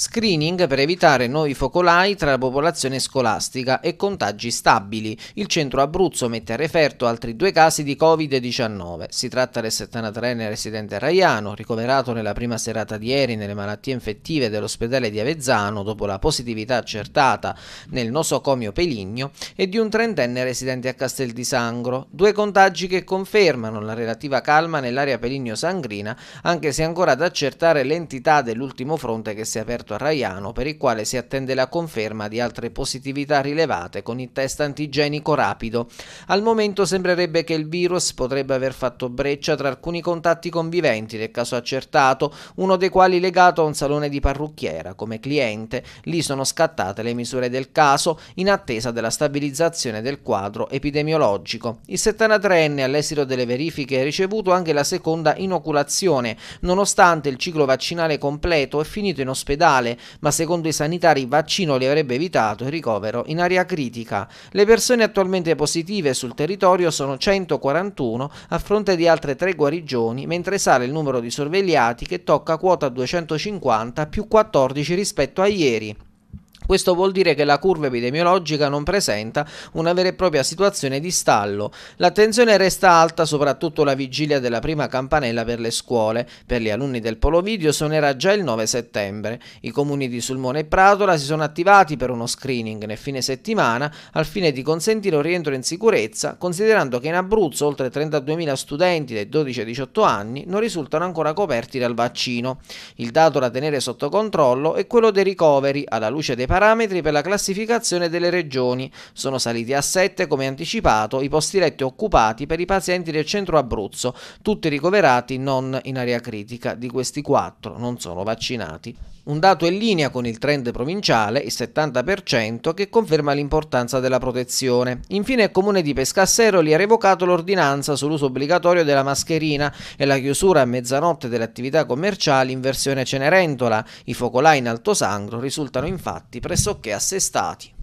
Screening per evitare nuovi focolai tra la popolazione scolastica e contagi stabili. Il centro Abruzzo mette a referto altri due casi di Covid-19. Si tratta del 73enne residente Raiano, ricoverato nella prima serata di ieri nelle malattie infettive dell'ospedale di Avezzano dopo la positività accertata nel nosocomio Peligno e di un trentenne residente a Castel di Sangro. Due contagi che confermano la relativa calma nell'area Peligno-Sangrina, anche se ancora ad accertare l'entità dell'ultimo fronte che si è aperto Alberto Arraiano, per il quale si attende la conferma di altre positività rilevate con il test antigenico rapido. Al momento sembrerebbe che il virus potrebbe aver fatto breccia tra alcuni contatti conviventi del caso accertato, uno dei quali legato a un salone di parrucchiera come cliente. Lì sono scattate le misure del caso in attesa della stabilizzazione del quadro epidemiologico. Il 73enne all'esito delle verifiche ha ricevuto anche la seconda inoculazione, nonostante il ciclo vaccinale completo è finito in ospedale male, ma secondo i sanitari il vaccino li avrebbe evitato il ricovero in area critica. Le persone attualmente positive sul territorio sono 141 a fronte di altre tre guarigioni, mentre sale il numero di sorvegliati che tocca quota 250 più 14 rispetto a ieri. Questo vuol dire che la curva epidemiologica non presenta una vera e propria situazione di stallo. L'attenzione resta alta soprattutto la vigilia della prima campanella per le scuole. Per gli alunni del Polo Video suonerà già il 9 settembre. I comuni di Sulmone e Pratola si sono attivati per uno screening nel fine settimana al fine di consentire un rientro in sicurezza, considerando che in Abruzzo oltre 32.000 studenti dai 12 ai 18 anni non risultano ancora coperti dal vaccino. Il dato da tenere sotto controllo è quello dei ricoveri alla luce dei parametri parametri per la classificazione delle regioni. Sono saliti a 7, come anticipato, i posti letti occupati per i pazienti del centro Abruzzo, tutti ricoverati non in area critica. Di questi 4 non sono vaccinati. Un dato in linea con il trend provinciale, il 70%, che conferma l'importanza della protezione. Infine il comune di Pescasseroli ha revocato l'ordinanza sull'uso obbligatorio della mascherina e la chiusura a mezzanotte delle attività commerciali in versione Cenerentola. I focolai in Alto Sangro risultano infatti pressoché assestati.